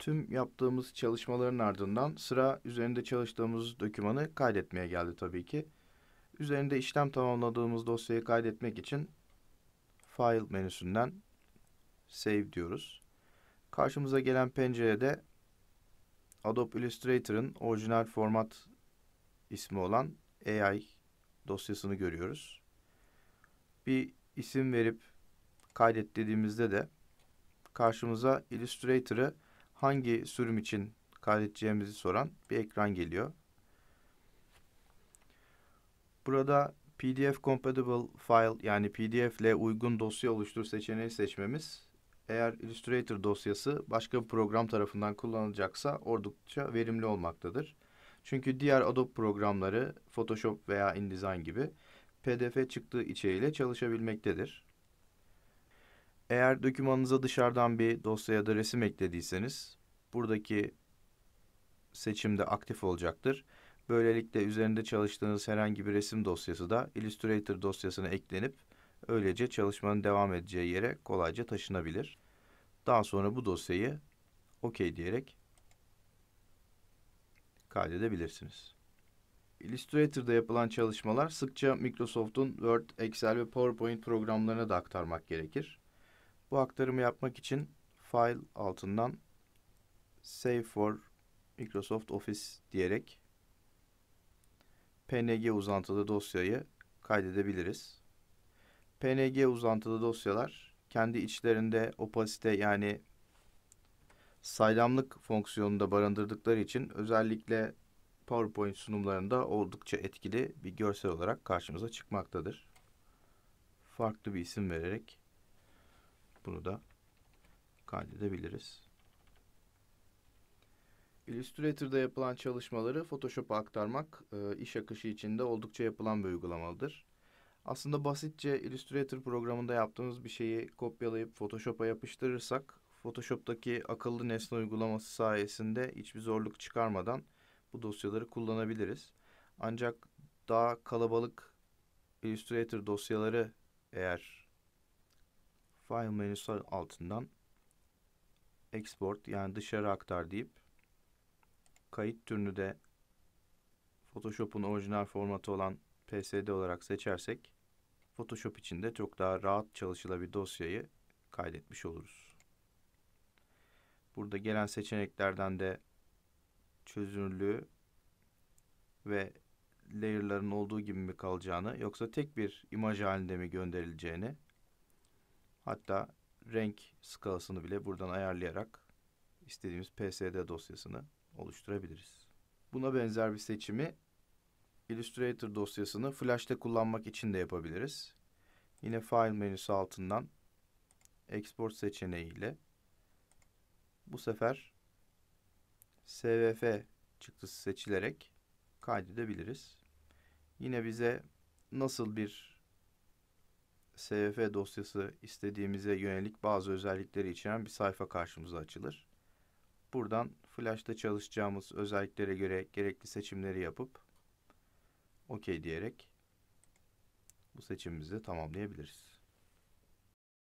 tüm yaptığımız çalışmaların ardından sıra üzerinde çalıştığımız dokümanı kaydetmeye geldi tabii ki. Üzerinde işlem tamamladığımız dosyayı kaydetmek için File menüsünden Save diyoruz. Karşımıza gelen pencerede Adobe Illustrator'ın orijinal format ismi olan AI dosyasını görüyoruz. Bir isim verip kaydet dediğimizde de karşımıza Illustrator'ı hangi sürüm için kaydedeceğimizi soran bir ekran geliyor. Burada PDF compatible file yani PDF ile uygun dosya oluştur seçeneği seçmemiz. Eğer Illustrator dosyası başka bir program tarafından kullanılacaksa oldukça verimli olmaktadır. Çünkü diğer Adobe programları Photoshop veya InDesign gibi PDF çıktığı içeriğiyle çalışabilmektedir. Eğer dokümanınıza dışarıdan bir dosya ya da resim eklediyseniz buradaki seçimde aktif olacaktır. Böylelikle üzerinde çalıştığınız herhangi bir resim dosyası da Illustrator dosyasına eklenip öylece çalışmanın devam edeceği yere kolayca taşınabilir. Daha sonra bu dosyayı OK diyerek kaydedebilirsiniz. Illustrator'da yapılan çalışmalar sıkça Microsoft'un Word, Excel ve PowerPoint programlarına da aktarmak gerekir. Bu aktarımı yapmak için File altından Save for Microsoft Office diyerek PNG uzantılı dosyayı kaydedebiliriz. PNG uzantılı dosyalar kendi içlerinde opasite yani saylamlık fonksiyonunda barındırdıkları için özellikle PowerPoint sunumlarında oldukça etkili bir görsel olarak karşımıza çıkmaktadır. Farklı bir isim vererek bunu da kaydedebiliriz. Illustrator'da yapılan çalışmaları Photoshop'a aktarmak e, iş akışı içinde oldukça yapılan bir uygulamalıdır. Aslında basitçe Illustrator programında yaptığımız bir şeyi kopyalayıp Photoshop'a yapıştırırsak Photoshop'taki akıllı nesne uygulaması sayesinde hiçbir zorluk çıkarmadan bu dosyaları kullanabiliriz. Ancak daha kalabalık Illustrator dosyaları eğer File menüsü altından Export yani dışarı aktar deyip kayıt türünü de Photoshop'un orijinal formatı olan PSD olarak seçersek Photoshop içinde çok daha rahat çalışılabilir dosyayı kaydetmiş oluruz. Burada gelen seçeneklerden de çözünürlüğü ve layer'ların olduğu gibi mi kalacağını yoksa tek bir imaj halinde mi gönderileceğini Hatta renk skalasını bile buradan ayarlayarak istediğimiz PSD dosyasını oluşturabiliriz. Buna benzer bir seçimi Illustrator dosyasını Flash'te kullanmak için de yapabiliriz. Yine File menüsü altından Export seçeneğiyle bu sefer SVF çıktısı seçilerek kaydedebiliriz. Yine bize nasıl bir SVF dosyası istediğimize yönelik bazı özellikleri içeren bir sayfa karşımıza açılır. Buradan Flash'ta çalışacağımız özelliklere göre gerekli seçimleri yapıp OK diyerek bu seçimimizi tamamlayabiliriz.